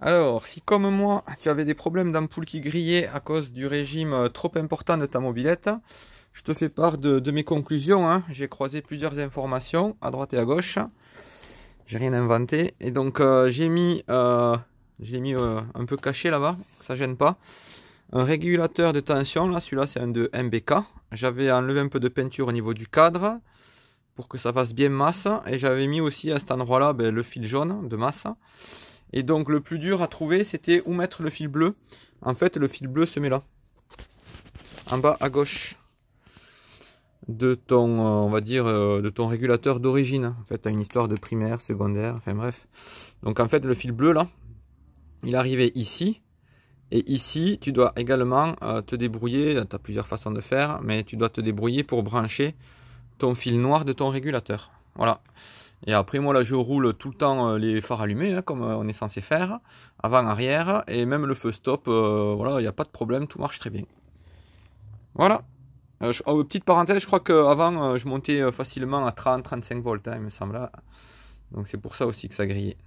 Alors, si comme moi, tu avais des problèmes d'ampoule qui grillaient à cause du régime euh, trop important de ta mobilette, je te fais part de, mes conclusions. Hein. J'ai croisé plusieurs informations à droite et à gauche. J'ai rien inventé. Et donc, euh, j'ai mis, euh, mis un peu caché là-bas, ça gêne pas. Un régulateur de tension, là, celui-là, c'est un de MBK. J'avais enlevé un peu de peinture au niveau du cadre pour que ça fasse bien masse. Et j'avais mis aussi à cet endroit-là ben, le fil jaune de masse. Et donc le plus dur à trouver, c'était où mettre le fil bleu. En fait, le fil bleu se met là. En bas à gauche de ton, euh, on va dire, euh, de ton régulateur d'origine. En fait, tu as une histoire de primaire, secondaire, enfin bref. Donc en fait, le fil bleu là, il arrivait ici. Et ici, tu dois également euh, te débrouiller, tu as plusieurs façons de faire, mais tu dois te débrouiller pour brancher ton fil noir de ton régulateur. Voilà. Et après, moi, là, je roule tout le temps euh, les phares allumés, hein, comme euh, on est censé faire, avant, arrière, et même le feu stop, euh, voilà, il n'y a pas de problème, tout marche très bien. Voilà. Oh, petite parenthèse, je crois qu'avant, je montais facilement à 30-35 volts, hein, il me semble. Hein. Donc c'est pour ça aussi que ça grillait.